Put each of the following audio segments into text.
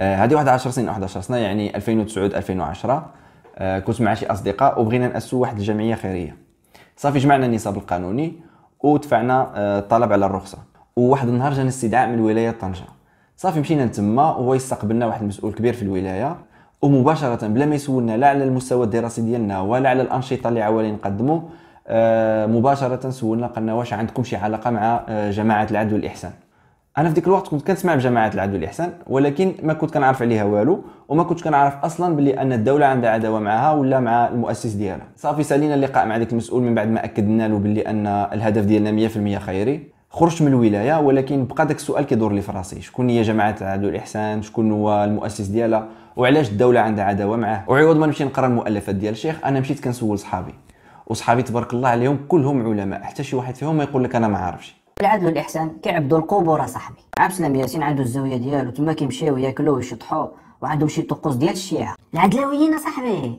آه، هذه واحد سنين 11 سنه يعني 2009 2010 آه، كنت مع شي اصدقاء وبغينا ناسسوا واحد الجمعيه خيريه صافي جمعنا النصاب القانوني ودفعنا آه، الطلب على الرخصه وواحد النهار جانا استدعاء من ولايه طنجه صافي مشينا لتما وهو يستقبلنا واحد المسؤول كبير في الولايه ومباشره بلا ما يسولنا لا على المستوى الدراسي ديالنا ولا على الانشطه اللي عوالي نقدموا مباشره سولنا قالنا واش عندكم شي علاقه مع جماعه العدل والاحسان انا في ذاك الوقت كنت كنسمع بجماعه العدل والاحسان ولكن ما كنت كنعرف عليها والو وما كنتش كنعرف اصلا بلي ان الدوله عندها عداوه معها ولا مع المؤسس ديالها صافي سالينا اللقاء مع ذاك المسؤول من بعد ما اكدنا له بلي ان الهدف ديالنا 100% خيري خرجت من الولايه ولكن بقى داك السؤال كيدور لي في راسي شكون هي جماعه العدل والاحسان شكون هو المؤسس ديالها وعلاش الدوله عندها عداوه معه وعوض ما نمشي نقرا المؤلفات ديال الشيخ انا مشيت كنسول صحابي وصحابي تبارك الله عليهم كلهم علماء حتى شي واحد فيهم ما يقول لك انا ما عارفش العدل والاحسان كيعبدوا القبور صاحبي عبد السلام ياسين عنده الزاويه ديالو تما كيمشيو ياكلو ويشطحو وعندهم شي طقوس ديال الشيعه العدلاويين صاحبي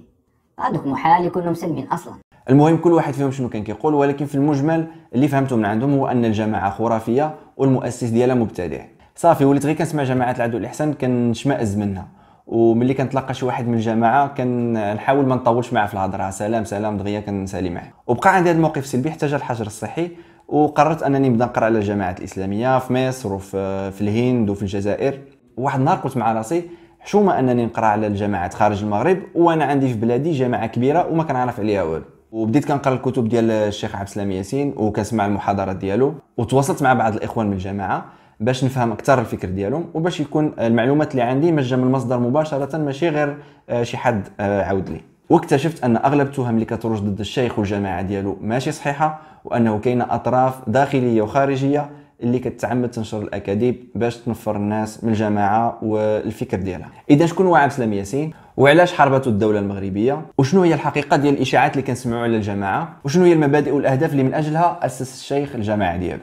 هذوك محال يكونوا مسلمين اصلا المهم كل واحد فيهم شنو كان كيقول ولكن في المجمل اللي فهمته من عندهم هو ان الجماعه خرافيه والمؤسس ديالها مبتدع صافي وليت غير كنسمع جماعه العدل والاحسان كنشمئز منها وملي كنتلاقى شي واحد من الجماعه كنحاول ما نطولش معاه في الهضره سلام سلام دغيا كنسالي معاه وبقى عندي هذا الموقف سلبي حتى جا الحجر الصحي وقررت انني نبدا نقرا على الجماعات الاسلاميه في مصر وفي في الهند وفي الجزائر واحد النهار قلت مع راسي حشومه انني نقرا على الجماعات خارج المغرب وانا عندي في بلادي جماعه كبيره وما كنعرف عليها والو وبديت كنقرا الكتب ديال الشيخ عبد السلام ياسين وكنسمع المحاضرات ديالو وتواصلت مع بعض الاخوان من الجماعه باش نفهم اكثر الفكر ديالهم وباش يكون المعلومات اللي عندي مجه من مصدر مباشره ماشي غير آه، شي حد آه، عاود لي واكتشفت ان اغلب التهم اللي كتروج ضد الشيخ والجماعه ديالو ماشي صحيحه وانه كاين اطراف داخليه وخارجيه اللي كتعمد تنشر الاكاذيب باش تنفر الناس من الجماعه والفكر ديالها اذا شكون هو عبد السلام ياسين وعلاش حربته الدوله المغربيه وشنو هي الحقيقه ديال الاشاعات اللي كنسمعوا على الجماعه وشنو هي المبادئ والاهداف اللي من اجلها اسس الشيخ الجماعه ديالو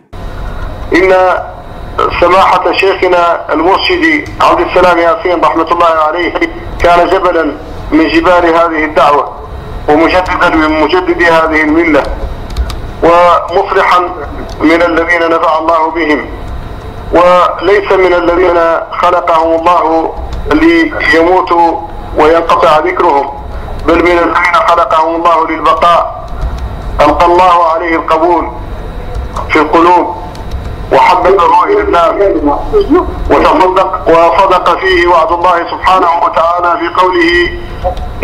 ان سماحه شيخنا المرشدي عبد السلام ياسين رحمه الله عليه كان جبلا من جبار هذه الدعوة ومجددا من مجددي هذه الملة ومفرحا من الذين نفع الله بهم وليس من الذين خلقهم الله ليموتوا وينقطع ذكرهم بل من الذين خلقهم الله للبقاء ألقى الله عليه القبول في القلوب وحببه إلى الناس وتصدق وصدق فيه وعد الله سبحانه وتعالى في قوله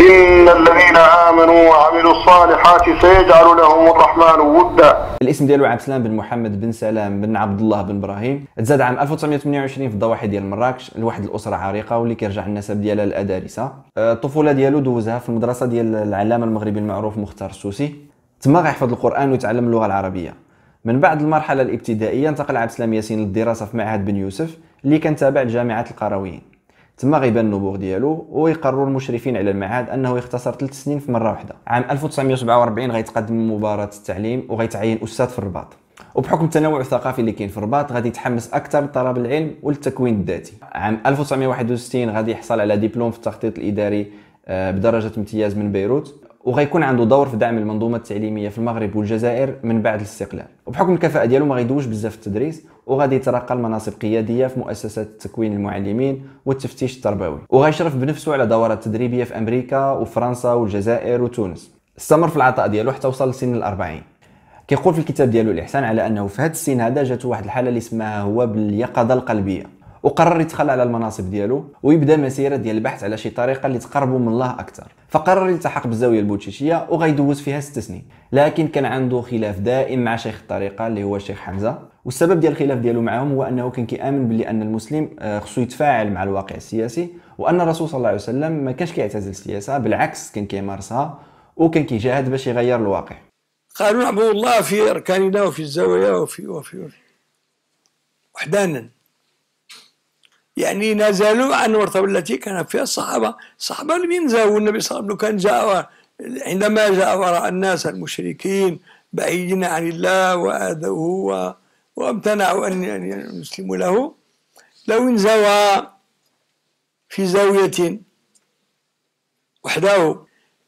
إن الذين آمنوا وعملوا الصالحات سيجعل لهم الرحمن ودا الاسم ديالو عبد السلام بن محمد بن سلام بن عبد الله بن ابراهيم تزاد عام 1928 في الضواحي ديال مراكش لواحد الاسره عريقه واللي كيرجع النسب ديالها للادارسه أه، الطفوله ديالو دوزها في المدرسه ديال العلامه المغربي المعروف مختار السوسي تما غيحفظ القران ويتعلم اللغه العربيه من بعد المرحله الابتدائيه انتقل عبد السلام ياسين للدراسه في معهد بن يوسف اللي كان تابع لجامعه القرويين تما غيبان النبوغ ديالو ويقرروا المشرفين على المعهد انه يختصر ثلاث سنين في مره واحده عام 1947 غيتقدم مباراه التعليم وغيتعين استاذ في الرباط وبحكم التنوع الثقافي اللي كاين في الرباط غادي يتحمس اكثر لطلب العلم والتكوين الذاتي عام 1961 غادي يحصل على دبلوم في التخطيط الاداري آه، بدرجه امتياز من بيروت وغيكون عنده دور في دعم المنظومه التعليميه في المغرب والجزائر من بعد الاستقلال وبحكم الكفاءه ديالو ما غيدوش بزاف في التدريس وغادي يترقى لمناصب قياديه في مؤسسات تكوين المعلمين والتفتيش التربوي وغيشرف بنفسه على دورات تدريبيه في امريكا وفرنسا والجزائر وتونس استمر في العطاء ديالو حتى وصل لسن الأربعين كيقول في الكتاب ديالو الاحسان على انه في هذا السن هذا جاتو واحد الحاله اللي سماها هو باليقظه القلبيه وقرر يتخلى على المناصب ديالو ويبدا مسيره ديال البحث على شي طريقه اللي تقربوا من الله اكثر فقرر يلتحق بالزاويه البوتشيشيه وغيدوز فيها ست سنين لكن كان عنده خلاف دائم مع شيخ الطريقه اللي هو الشيخ حمزه والسبب ديال الخلاف ديالو معاهم هو انه كان كيامن بلي ان المسلم آه، خصو يتفاعل مع الواقع السياسي وان الرسول صلى الله عليه وسلم ما كانش كيعتزل السياسه بالعكس كان كيمارسها وكان كيجاهد باش يغير الواقع قالوا نعبد الله في اركاننا وفي الزوايا وفي وفي, وفي. وحدانا يعني نزلوا عن ورطة التي كان فيها الصحابة الصحابة لم ينزلوا والنبي صلى الله عليه وسلم كان جاء عندما جاء ورأى الناس المشركين بعيدين عن الله وآذوه وامتنعوا أن يسلموا له لو انزوى في زاوية وحده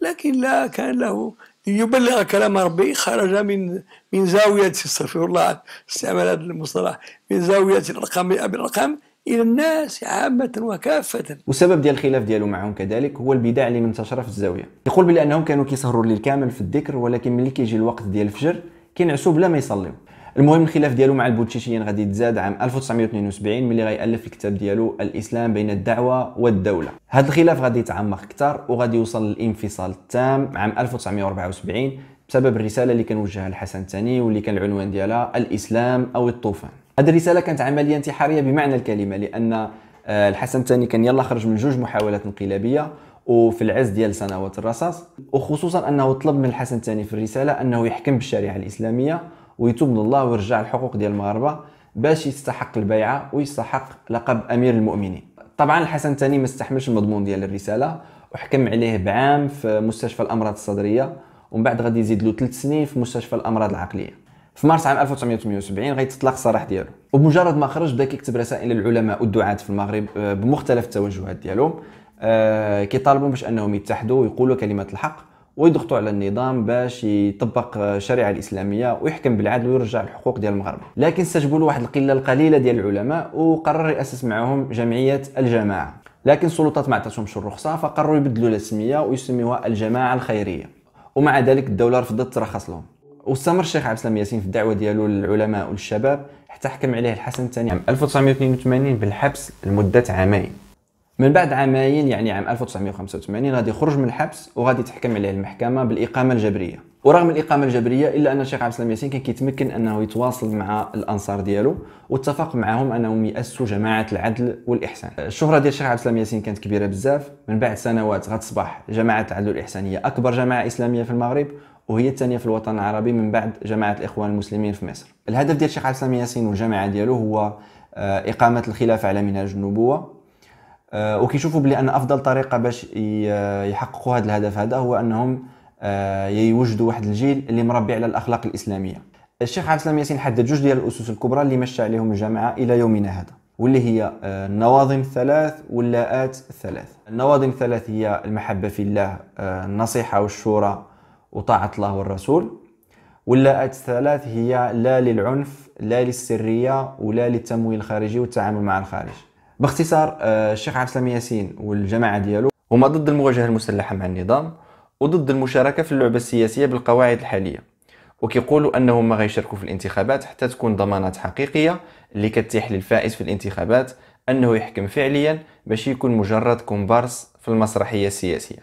لكن لا كان له يبلغ كلام ربي خرج من من زاوية استغفر الله استعمال هذا المصطلح من زاوية الرقم بالرقم الى الناس عامه وكافه وسبب ديال الخلاف ديالو معهم كذلك هو البدع اللي منتشره في الزاويه يقول بانهم كانوا كيسهروا الليل كامل في الذكر ولكن ملي كيجي الوقت ديال الفجر كينعسوا بلا ما يصليو المهم الخلاف ديالو مع البوتشيشيين غادي يتزاد عام 1972 ملي غيالف الكتاب ديالو الاسلام بين الدعوه والدوله هذا الخلاف غادي يتعمق اكثر وغادي يوصل للانفصال التام عام 1974 بسبب الرساله اللي كان وجهها الحسن الثاني واللي كان العنوان ديالها الاسلام او الطوفان هذه الرساله كانت عمليه انتحاريه بمعنى الكلمه لان آه، الحسن الثاني كان يلا خرج من جوج محاولات انقلابيه وفي العز ديال سنوات الرصاص وخصوصا انه طلب من الحسن الثاني في الرساله انه يحكم بالشريعه الاسلاميه ويتوب من الله ويرجع الحقوق ديال المغاربه باش يستحق البيعه ويستحق لقب امير المؤمنين طبعا الحسن الثاني ما استحملش المضمون ديال الرساله وحكم عليه بعام في مستشفى الامراض الصدريه ومن بعد غادي يزيد له 3 سنين في مستشفى الامراض العقليه في مارس عام 1978 غيتطلق السراح ديالو وبمجرد ما خرج بدا كيكتب رسائل للعلماء والدعاة في المغرب آه، بمختلف التوجهات ديالهم آه كيطالبوا باش انهم يتحدوا ويقولوا كلمه الحق ويضغطوا على النظام باش يطبق الشريعه الاسلاميه ويحكم بالعدل ويرجع الحقوق ديال المغرب لكن استجبوا واحد القله القليله ديال العلماء وقرر ياسس معهم جمعيه الجماعه لكن السلطات ما عطاتهمش الرخصه فقرروا يبدلوا الاسميه ويسميوها الجماعه الخيريه ومع ذلك الدوله رفضت ترخص لهم واستمر الشيخ عبد السلام ياسين في الدعوه ديالو للعلماء والشباب حتى حكم عليه الحسن الثاني عام 1982 بالحبس لمده عامين من بعد عامين يعني عام 1985 غادي يخرج من الحبس وغادي تحكم عليه المحكمه بالاقامه الجبريه ورغم الاقامه الجبريه الا ان الشيخ عبد السلام ياسين كان كيتمكن انه يتواصل مع الانصار ديالو واتفق معهم انهم ياسسوا جماعه العدل والاحسان الشهره ديال الشيخ عبد السلام ياسين كانت كبيره بزاف من بعد سنوات غتصبح جماعه العدل والاحسان هي اكبر جماعه اسلاميه في المغرب وهي الثانيه في الوطن العربي من بعد جماعه الاخوان المسلمين في مصر الهدف ديال الشيخ عبد السلام ياسين والجماعه ديالو هو آه، اقامه الخلافه على منهج النبوه آه، وكيشوفوا بلي ان افضل طريقه باش يحققوا هذا الهدف هذا هو انهم آه، يوجدوا واحد الجيل اللي مربي على الاخلاق الاسلاميه الشيخ عبد السلام ياسين حدد جوج ديال الاسس الكبرى اللي مشى عليهم الجماعه الى يومنا هذا واللي هي النواظم الثلاث واللاءات الثلاث النواظم الثلاث هي المحبه في الله النصيحه والشورى وطاعة الله والرسول واللاءات آية الثلاث هي لا للعنف لا للسرية ولا للتمويل الخارجي والتعامل مع الخارج باختصار آه، الشيخ عبد السلام ياسين والجماعة ديالو هما ضد المواجهة المسلحة مع النظام وضد المشاركة في اللعبة السياسية بالقواعد الحالية وكيقولوا انهم ما غيشاركوا في الانتخابات حتى تكون ضمانات حقيقيه اللي كتيح للفائز في الانتخابات انه يحكم فعليا باش يكون مجرد كومبارس في المسرحيه السياسيه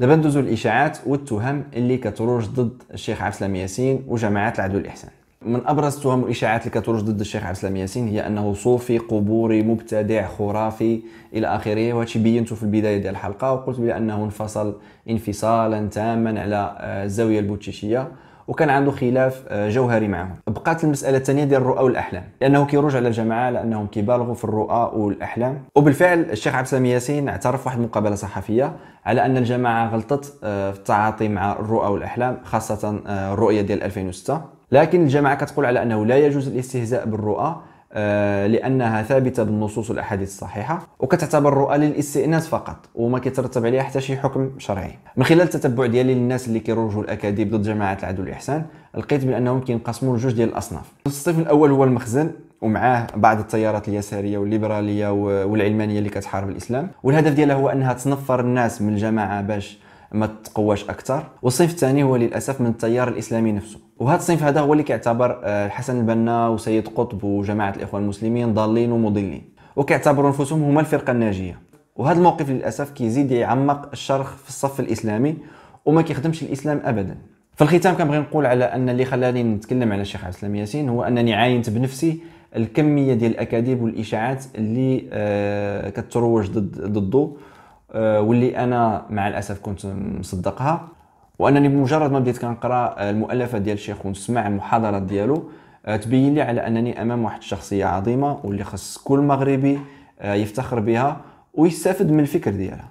دابا ندوزو الاشاعات والتهم اللي كتروج ضد الشيخ عبد السلام ياسين وجماعات العدل والاحسان من ابرز التهم والاشاعات اللي كتروج ضد الشيخ عبد السلام ياسين هي انه صوفي قبوري مبتدع خرافي الى اخره وهادشي بينته في البدايه ديال الحلقه وقلت بانه انفصل انفصالا تاما على الزاويه آه، البوتشيشيه وكان عنده خلاف آه، جوهري معهم بقات المساله الثانيه ديال الرؤى والاحلام لانه كيروج على الجماعه على انهم كيبالغوا في الرؤى والاحلام وبالفعل الشيخ عبد السلام ياسين اعترف واحد المقابله صحفيه على ان الجماعه غلطت آه، في التعاطي مع الرؤى والاحلام خاصه آه، الرؤيه ديال 2006 لكن الجماعه كتقول على انه لا يجوز الاستهزاء بالرؤى آه، لانها ثابته بالنصوص والاحاديث الصحيحه وكتعتبر رؤى للاستئناس فقط وما كيترتب عليها حتى شي حكم شرعي من خلال التتبع ديالي للناس اللي كيروجوا الاكاذيب ضد جماعه العدل والاحسان لقيت بانهم كينقسموا لجوج ديال الاصناف الصنف الاول هو المخزن ومعاه بعض التيارات اليساريه والليبراليه والعلمانيه اللي كتحارب الاسلام والهدف ديالها هو انها تنفر الناس من الجماعه باش ما تقواش اكثر والصنف الثاني هو للاسف من التيار الاسلامي نفسه وهذا الصنف هذا هو اللي كيعتبر آه، الحسن البنا وسيد قطب وجماعه الاخوان المسلمين ضالين ومضلين وكيعتبروا انفسهم هما الفرقه الناجيه وهذا الموقف للاسف كيزيد يعمق الشرخ في الصف الاسلامي وما كيخدمش الاسلام ابدا في الختام كنبغي نقول على ان اللي خلاني نتكلم على الشيخ عبد السلام ياسين هو انني عاينت بنفسي الكميه ديال الاكاذيب والاشاعات اللي آه كتروج ضد ضده آه، واللي انا مع الاسف كنت مصدقها وانني بمجرد ما بديت كنقرا آه، المؤلفه ديال الشيخ ونسمع المحاضرات ديالو آه، تبين لي على انني امام واحد الشخصيه عظيمه واللي خص كل مغربي يفتخر بها ويستافد من الفكر ديالها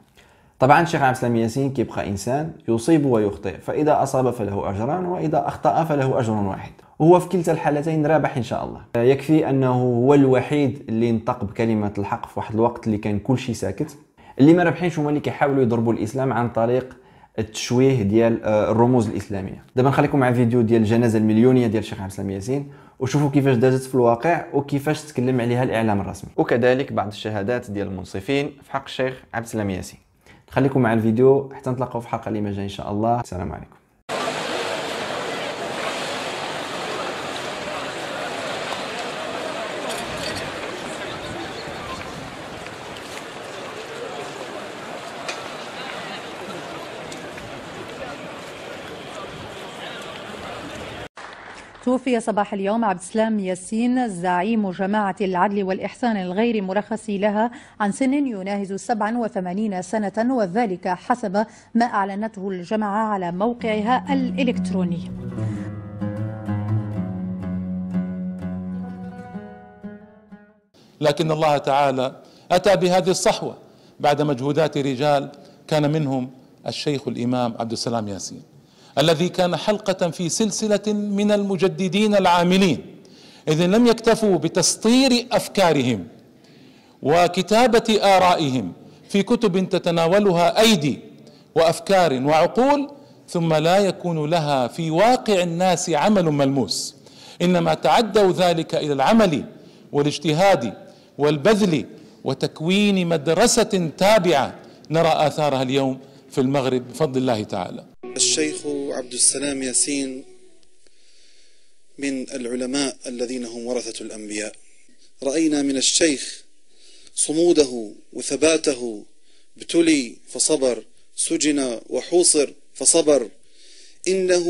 طبعا الشيخ عبد السلام ياسين كيبقى انسان يصيب ويخطئ فاذا اصاب فله اجران واذا اخطا فله اجر واحد وهو في كلتا الحالتين رابح ان شاء الله يكفي انه هو الوحيد اللي نطق بكلمه الحق في واحد الوقت اللي كان كل شيء ساكت اللي ما رابحينش هما اللي كيحاولوا يضربوا الاسلام عن طريق التشويه ديال آه، الرموز الاسلاميه دابا نخليكم مع فيديو ديال الجنازه المليونيه ديال الشيخ عبد السلام ياسين وشوفوا كيفاش دازت في الواقع وكيفاش تكلم عليها الاعلام الرسمي وكذلك بعض الشهادات ديال المنصفين في حق الشيخ عبد السلام ياسين خليكم مع الفيديو حتى نتلاقاو في الحلقه اللي ما ان شاء الله السلام عليكم توفي صباح اليوم عبد السلام ياسين زعيم جماعة العدل والإحسان الغير مرخص لها عن سن يناهز 87 سنة وذلك حسب ما أعلنته الجماعة على موقعها الإلكتروني لكن الله تعالى أتى بهذه الصحوة بعد مجهودات رجال كان منهم الشيخ الإمام عبد السلام ياسين الذي كان حلقة في سلسلة من المجددين العاملين إذ لم يكتفوا بتسطير أفكارهم وكتابة آرائهم في كتب تتناولها أيدي وأفكار وعقول ثم لا يكون لها في واقع الناس عمل ملموس إنما تعدوا ذلك إلى العمل والاجتهاد والبذل وتكوين مدرسة تابعة نرى آثارها اليوم في المغرب بفضل الله تعالى الشيخ عبد السلام ياسين من العلماء الذين هم ورثة الأنبياء رأينا من الشيخ صموده وثباته ابتلي فصبر سجن وحوصر فصبر إنه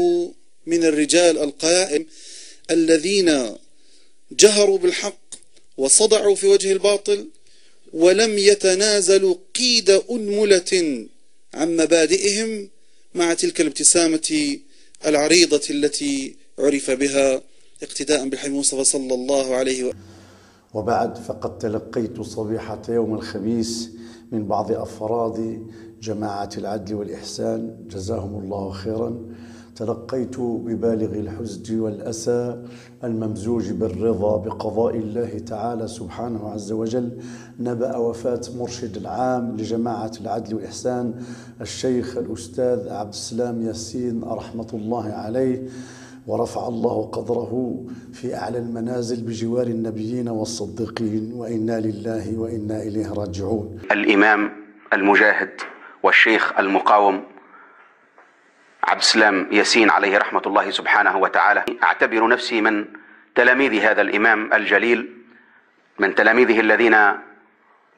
من الرجال القائم الذين جهروا بالحق وصدعوا في وجه الباطل ولم يتنازلوا قيد أنملة عن مبادئهم مع تلك الابتسامة العريضة التي عرف بها اقتداء بالحبيب المصطفى صلى الله عليه وسلم وبعد فقد تلقيت صبيحة يوم الخميس من بعض أفراد جماعة العدل والإحسان جزاهم الله خيراً تلقيت ببالغ الحزن والأسى الممزوج بالرضا بقضاء الله تعالى سبحانه عز وجل نبأ وفاة مرشد العام لجماعة العدل والإحسان الشيخ الأستاذ عبد السلام ياسين رحمة الله عليه ورفع الله قدره في أعلى المنازل بجوار النبيين والصديقين وإنا لله وإنا إليه راجعون الإمام المجاهد والشيخ المقاوم عبد السلام ياسين عليه رحمة الله سبحانه وتعالى أعتبر نفسي من تلاميذ هذا الإمام الجليل من تلاميذه الذين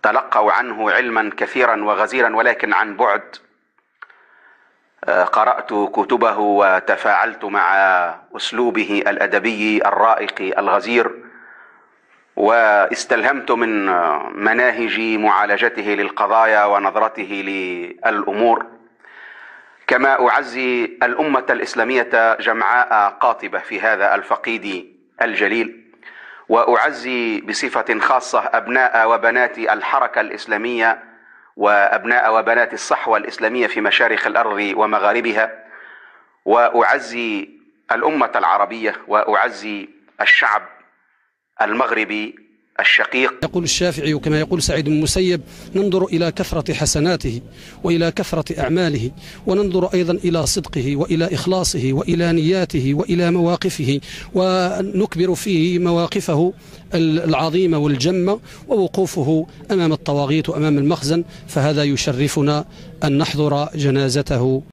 تلقوا عنه علما كثيرا وغزيرا ولكن عن بعد آه، قرأت كتبه وتفاعلت مع أسلوبه الأدبي الرائق الغزير واستلهمت من مناهج معالجته للقضايا ونظرته للأمور كما أعزي الأمة الإسلامية جمعاء قاطبة في هذا الفقيد الجليل وأعزي بصفة خاصة أبناء وبنات الحركة الإسلامية وأبناء وبنات الصحوة الإسلامية في مشارق الأرض ومغاربها وأعزي الأمة العربية وأعزي الشعب المغربي الشقيق يقول الشافعي كما يقول سعيد بن المسيب ننظر إلى كثرة حسناته وإلى كثرة أعماله وننظر أيضا إلى صدقه وإلى إخلاصه وإلى نياته وإلى مواقفه ونكبر فيه مواقفه العظيمة والجمة ووقوفه أمام الطواغيت وأمام المخزن فهذا يشرفنا أن نحضر جنازته